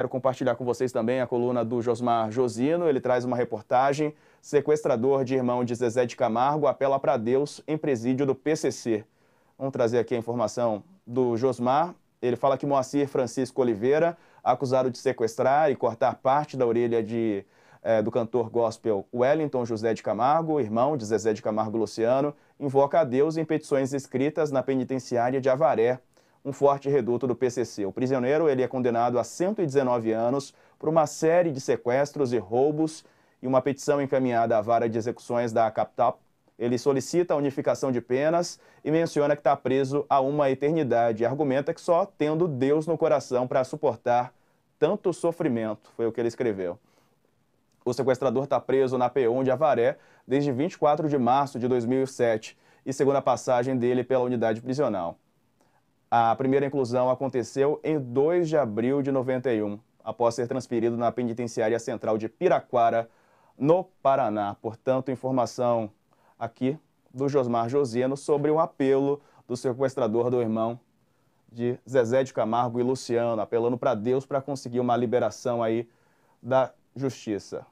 Quero compartilhar com vocês também a coluna do Josmar Josino. Ele traz uma reportagem. Sequestrador de irmão de Zezé de Camargo apela para Deus em presídio do PCC. Vamos trazer aqui a informação do Josmar. Ele fala que Moacir Francisco Oliveira, acusado de sequestrar e cortar parte da orelha de, eh, do cantor gospel Wellington José de Camargo, irmão de Zezé de Camargo Luciano, invoca a Deus em petições escritas na penitenciária de Avaré, um forte reduto do PCC. O prisioneiro ele é condenado a 119 anos por uma série de sequestros e roubos e uma petição encaminhada à vara de execuções da capital. Ele solicita a unificação de penas e menciona que está preso a uma eternidade. Argumenta que só tendo Deus no coração para suportar tanto sofrimento, foi o que ele escreveu. O sequestrador está preso na P1 de Avaré desde 24 de março de 2007 e segundo a passagem dele pela unidade prisional. A primeira inclusão aconteceu em 2 de abril de 91, após ser transferido na Penitenciária Central de Piraquara, no Paraná. Portanto, informação aqui do Josmar Josino sobre o apelo do sequestrador do irmão de Zezé de Camargo e Luciano, apelando para Deus para conseguir uma liberação aí da justiça.